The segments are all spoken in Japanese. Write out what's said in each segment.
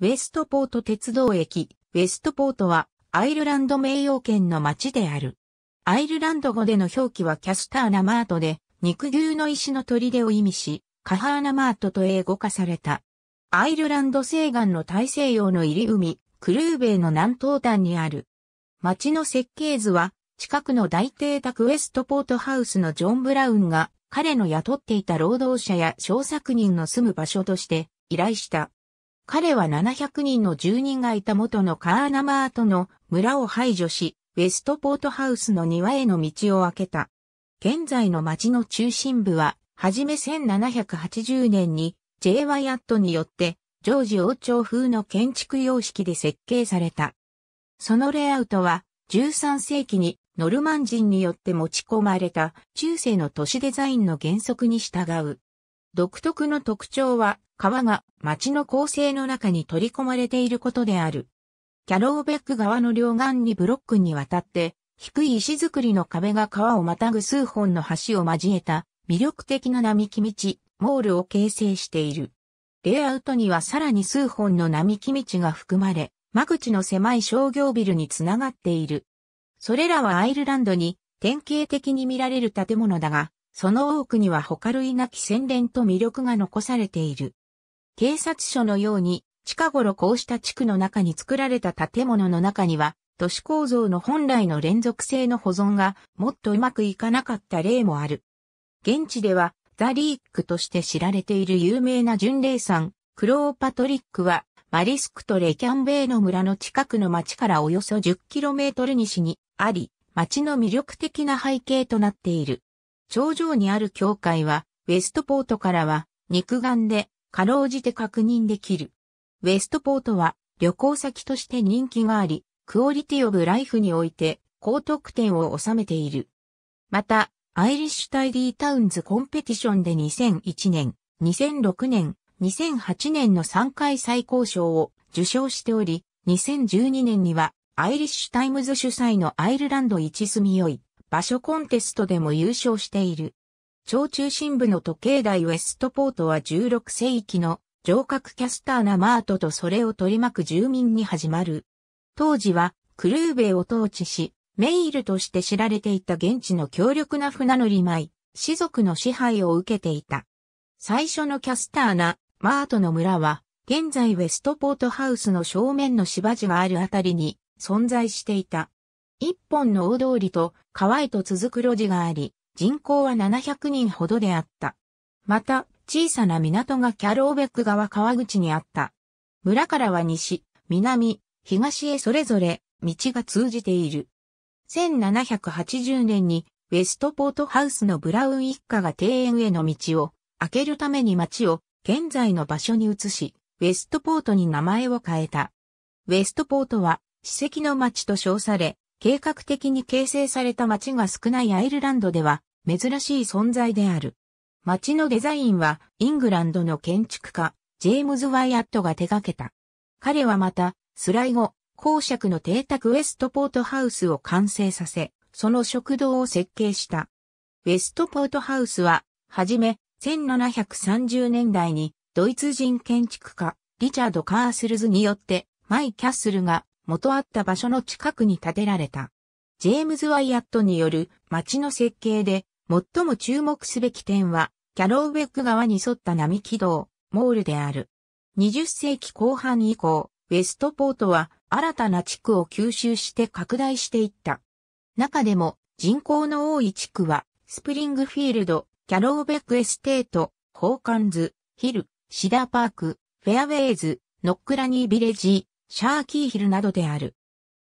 ウェストポート鉄道駅、ウェストポートはアイルランド名誉圏の町である。アイルランド語での表記はキャスターナマートで、肉牛の石の砦を意味し、カハーナマートと英語化された。アイルランド西岸の大西洋の入り海、クルーベイの南東端にある。町の設計図は、近くの大邸宅ウェストポートハウスのジョン・ブラウンが、彼の雇っていた労働者や小作人の住む場所として依頼した。彼は700人の住人がいた元のカーナマートの村を排除し、ウェストポートハウスの庭への道を開けた。現在の町の中心部は、はじめ1780年に J. ワイアットによってジョージ王朝風の建築様式で設計された。そのレイアウトは13世紀にノルマン人によって持ち込まれた中世の都市デザインの原則に従う。独特の特徴は川が町の構成の中に取り込まれていることである。キャローベック川の両岸にブロックにわたって、低い石造りの壁が川をまたぐ数本の橋を交えた魅力的な並木道、モールを形成している。レイアウトにはさらに数本の並木道が含まれ、間口の狭い商業ビルにつながっている。それらはアイルランドに典型的に見られる建物だが、その多くには他類なき洗練と魅力が残されている。警察署のように、近頃こうした地区の中に作られた建物の中には、都市構造の本来の連続性の保存がもっとうまくいかなかった例もある。現地では、ザ・リークとして知られている有名な巡礼さん、クローパトリックは、マリスクとレキャンベイの村の近くの町からおよそ 10km 西にあり、町の魅力的な背景となっている。頂上にある教会は、ウェストポートからは、肉眼でかろうじて確認できる。ウェストポートは旅行先として人気があり、クオリティオブライフにおいて高得点を収めている。また、アイリッシュタイリータウンズコンペティションで2001年、2006年、2008年の3回最高賞を受賞しており、2012年にはアイリッシュタイムズ主催のアイルランド一住みよい場所コンテストでも優勝している。町中心部の時計台ウェストポートは16世紀の城郭キャスターなマートとそれを取り巻く住民に始まる。当時はクルーベを統治し、メイルとして知られていた現地の強力な船乗り舞、士族の支配を受けていた。最初のキャスターなマートの村は、現在ウェストポートハウスの正面の芝地があるあたりに存在していた。一本の大通りと川へと続く路地があり、人口は700人ほどであった。また、小さな港がキャローベック川川口にあった。村からは西、南、東へそれぞれ道が通じている。1780年にウェストポートハウスのブラウン一家が庭園への道を開けるために町を現在の場所に移し、ウェストポートに名前を変えた。ウェストポートは史跡の町と称され、計画的に形成された街が少ないアイルランドでは珍しい存在である。街のデザインはイングランドの建築家、ジェームズ・ワイアットが手掛けた。彼はまた、スライゴ、公爵の邸宅ウェストポートハウスを完成させ、その食堂を設計した。ウェストポートハウスは、はじめ、1730年代に、ドイツ人建築家、リチャード・カースルズによって、マイ・キャッスルが元あった場所の近くに建てられた。ジェームズ・ワイアットによる街の設計で最も注目すべき点はキャローウェック側に沿った並木道、モールである。20世紀後半以降、ウェストポートは新たな地区を吸収して拡大していった。中でも人口の多い地区は、スプリングフィールド、キャローベックエステート、ホーカンズ、ヒル、シダーパーク、フェアウェイズ、ノックラニービレッジ、シャーキーヒルなどである。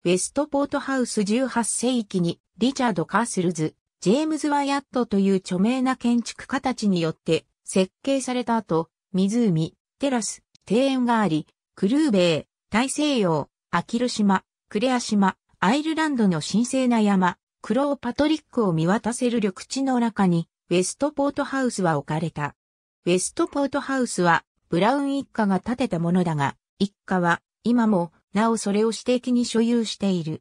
ウェストポートハウス18世紀にリチャード・カースルズ、ジェームズ・ワヤットという著名な建築家たちによって設計された後、湖、テラス、庭園があり、クルーベイ、大西洋、アキル島、クレア島、アイルランドの神聖な山、クローパトリックを見渡せる緑地の中に、ウェストポートハウスは置かれた。ウェストポートハウスは、ブラウン一家が建てたものだが、一家は今も、なおそれを私的に所有している。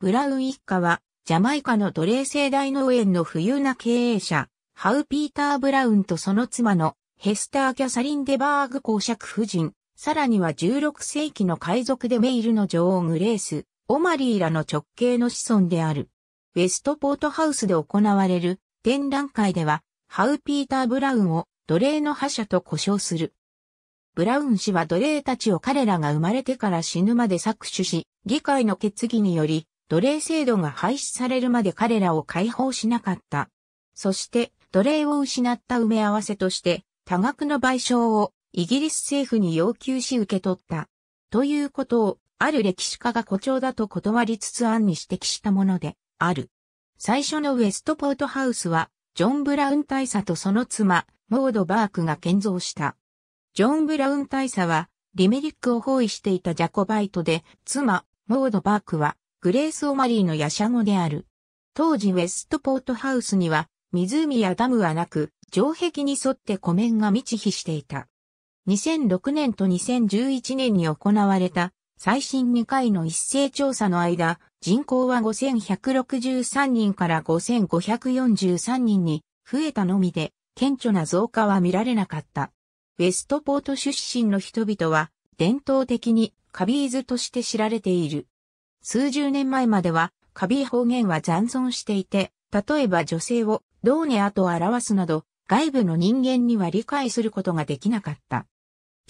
ブラウン一家は、ジャマイカの奴隷制大農園の富裕な経営者、ハウ・ピーター・ブラウンとその妻のヘスター・キャサリン・デバーグ公爵夫人、さらには16世紀の海賊でメイルの女王グレース、オマリーらの直系の子孫である。ウェストポートハウスで行われる展覧会では、ハウ・ピーター・ブラウンを奴隷の覇者と呼称する。ブラウン氏は奴隷たちを彼らが生まれてから死ぬまで搾取し、議会の決議により、奴隷制度が廃止されるまで彼らを解放しなかった。そして、奴隷を失った埋め合わせとして、多額の賠償をイギリス政府に要求し受け取った。ということを、ある歴史家が誇張だと断りつつ案に指摘したもので、ある。最初のウェストポートハウスは、ジョン・ブラウン大佐とその妻、モード・バークが建造した。ジョン・ブラウン大佐は、リメリックを包囲していたジャコバイトで、妻、モード・バークは、グレース・オマリーのヤシャゴである。当時ウェストポートハウスには、湖やダムはなく、城壁に沿って湖面が満ち干していた。2006年と2011年に行われた、最新2回の一斉調査の間、人口は5163人から5543人に増えたのみで、顕著な増加は見られなかった。ウェストポート出身の人々は、伝統的にカビーズとして知られている。数十年前までは、カビー方言は残存していて、例えば女性をドーネアと表すなど、外部の人間には理解することができなかった。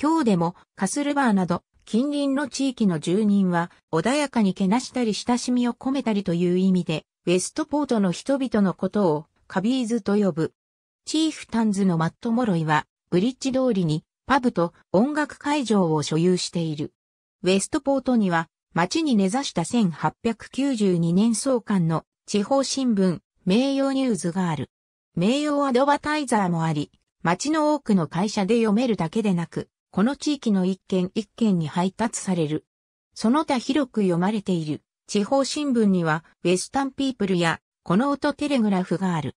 今日でもカスルバーなど近隣の地域の住人は穏やかにけなしたり親しみを込めたりという意味で、ウェストポートの人々のことをカビーズと呼ぶ。チーフタンズのマット・モロイはブリッジ通りにパブと音楽会場を所有している。ウェストポートには町に根ざした1892年創刊の地方新聞名誉ニューズがある。名誉アドバタイザーもあり、町の多くの会社で読めるだけでなく、この地域の一軒一軒に配達される。その他広く読まれている地方新聞にはウェスタンピープルやこの音テレグラフがある。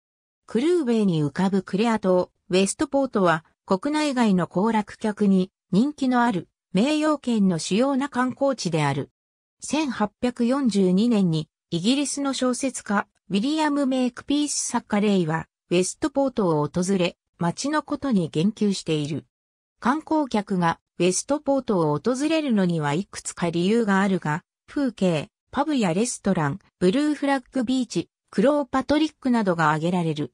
クルーベイに浮かぶクレア島、ウェストポートは国内外の行楽客に人気のある名誉県の主要な観光地である。1842年にイギリスの小説家ウィリアム・メイクピース作家レイはウェストポートを訪れ街のことに言及している。観光客がウェストポートを訪れるのにはいくつか理由があるが、風景、パブやレストラン、ブルーフラッグビーチ、クローパトリックなどが挙げられる。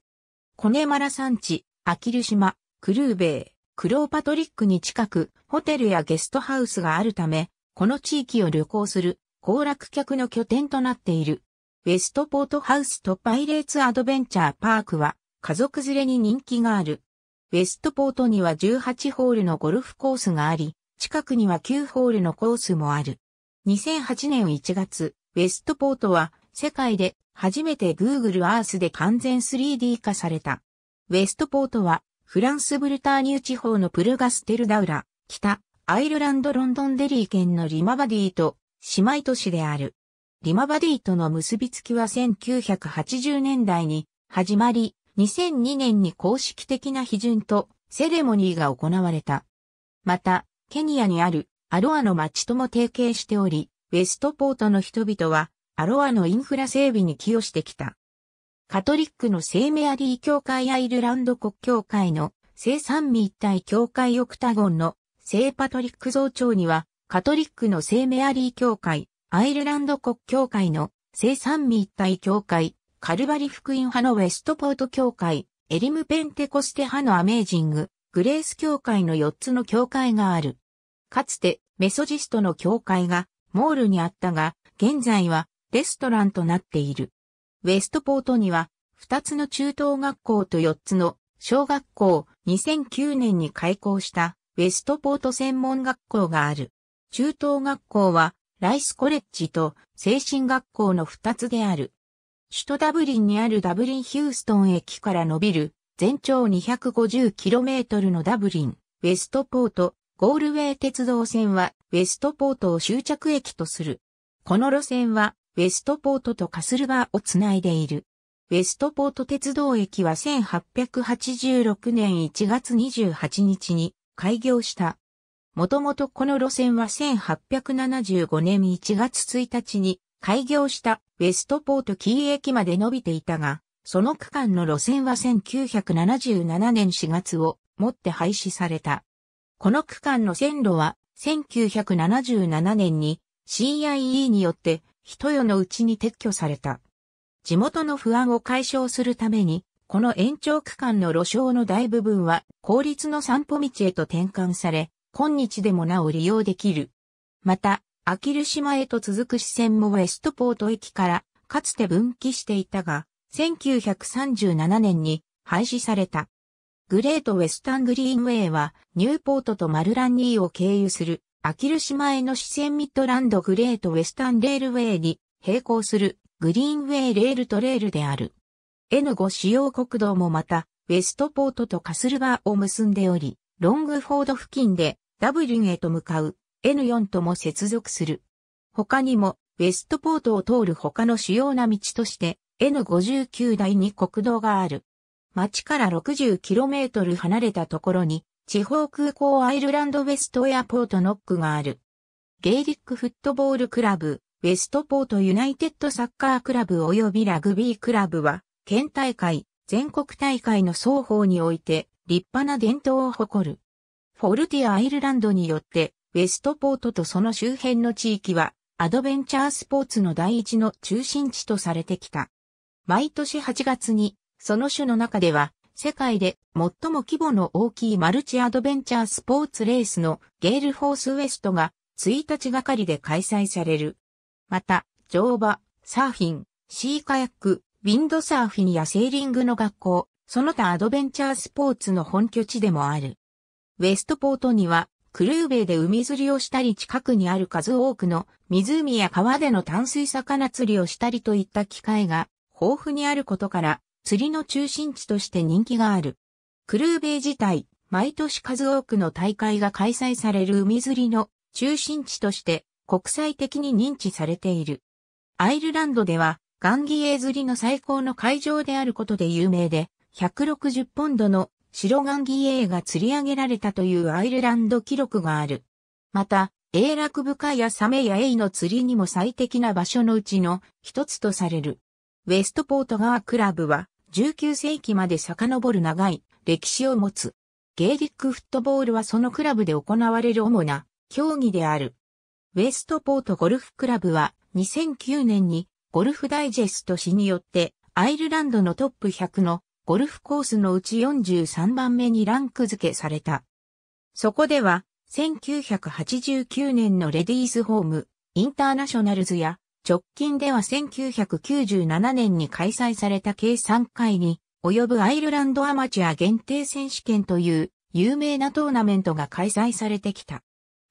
コネマラ山地、アキル島、クルーベイ、クローパトリックに近く、ホテルやゲストハウスがあるため、この地域を旅行する、行楽客の拠点となっている。ウェストポートハウスとパイレーツアドベンチャーパークは、家族連れに人気がある。ウェストポートには18ホールのゴルフコースがあり、近くには9ホールのコースもある。2008年1月、ウェストポートは世界で初めて Google Earth で完全 3D 化された。ウェストポートはフランスブルターニュ地方のプルガステルダウラ、北、アイルランドロンドンデリー県のリマバディと姉妹都市である。リマバディとの結びつきは1980年代に始まり、2002年に公式的な批准とセレモニーが行われた。また、ケニアにあるアロアの町とも提携しており、ウェストポートの人々はアロアのインフラ整備に寄与してきた。カトリックの聖メアリー教会アイルランド国教会の聖三位一体教会オクタゴンの聖パトリック像庁には、カトリックの聖メアリー教会、アイルランド国教会の聖三位一体教会、カルバリ福音派のウェストポート教会、エリムペンテコステ派のアメージング、グレース教会の4つの教会がある。かつてメソジストの教会がモールにあったが、現在はレストランとなっている。ウェストポートには、2つの中等学校と4つの小学校、2009年に開校したウェストポート専門学校がある。中等学校は、ライスコレッジと精神学校の2つである。首都ダブリンにあるダブリン・ヒューストン駅から伸びる全長 250km のダブリン、ウェストポート、ゴールウェイ鉄道線はウェストポートを終着駅とする。この路線はウェストポートとカスルバーをつないでいる。ウェストポート鉄道駅は1886年1月28日に開業した。もともとこの路線は1875年1月1日に開業したウェストポートキー駅まで伸びていたが、その区間の路線は1977年4月をもって廃止された。この区間の線路は1977年に CIE によって一夜のうちに撤去された。地元の不安を解消するために、この延長区間の路障の大部分は公立の散歩道へと転換され、今日でもなお利用できる。また、あきる島へと続く支線もウェストポート駅からかつて分岐していたが、1937年に廃止された。グレートウェスタングリーンウェイはニューポートとマルランニーを経由するアキル島への支線ミッドランドグレートウェスタンレールウェイに並行するグリーンウェイレールトレールである。N5 主要国道もまた、ウェストポートとカスルバーを結んでおり、ロングフォード付近でダブリンへと向かう N4 とも接続する。他にも、ウェストポートを通る他の主要な道として N59 台に国道がある。町から 60km 離れたところに地方空港アイルランドウェストエアポートノックがある。ゲイリックフットボールクラブ、ウェストポートユナイテッドサッカークラブ及びラグビークラブは、県大会、全国大会の双方において立派な伝統を誇る。フォルティアアイルランドによって、ウェストポートとその周辺の地域は、アドベンチャースポーツの第一の中心地とされてきた。毎年8月に、その種の中では、世界で最も規模の大きいマルチアドベンチャースポーツレースのゲールフォースウエストが1日がかりで開催される。また、乗馬、サーフィン、シーカヤック、ウィンドサーフィンやセーリングの学校、その他アドベンチャースポーツの本拠地でもある。ウェストポートにはクルーベイで海釣りをしたり近くにある数多くの湖や川での淡水魚釣りをしたりといった機会が豊富にあることから釣りの中心地として人気がある。クルーベイ自体、毎年数多くの大会が開催される海釣りの中心地として国際的に認知されている。アイルランドではガンギエー釣りの最高の会場であることで有名で、160ポンドの白ガンギエーが釣り上げられたというアイルランド記録がある。また、永楽深下やサメやエイの釣りにも最適な場所のうちの一つとされる。ウェストポート川クラブは19世紀まで遡る長い歴史を持つ。ゲーリックフットボールはそのクラブで行われる主な競技である。ウェストポートゴルフクラブは2009年にゴルフダイジェスト誌によってアイルランドのトップ100のゴルフコースのうち43番目にランク付けされた。そこでは1989年のレディースホームインターナショナルズや直近では1997年に開催された計3回に及ぶアイルランドアマチュア限定選手権という有名なトーナメントが開催されてきた。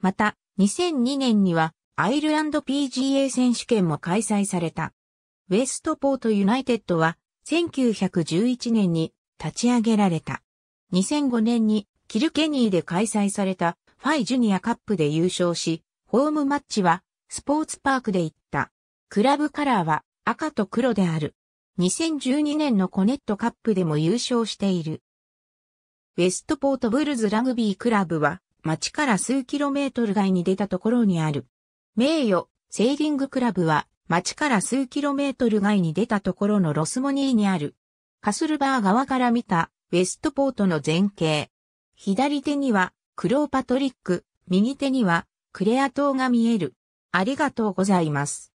また、2002年にはアイルランド PGA 選手権も開催された。ウェストポートユナイテッドは1911年に立ち上げられた。2005年にキルケニーで開催されたファイジュニアカップで優勝し、ホームマッチはスポーツパークで行った。クラブカラーは赤と黒である。2012年のコネットカップでも優勝している。ウェストポートブルズラグビークラブは町から数キロメートル外に出たところにある。名誉、セーリングクラブは町から数キロメートル外に出たところのロスモニーにある。カスルバー側から見たウェストポートの前景。左手にはクローパトリック、右手にはクレア島が見える。ありがとうございます。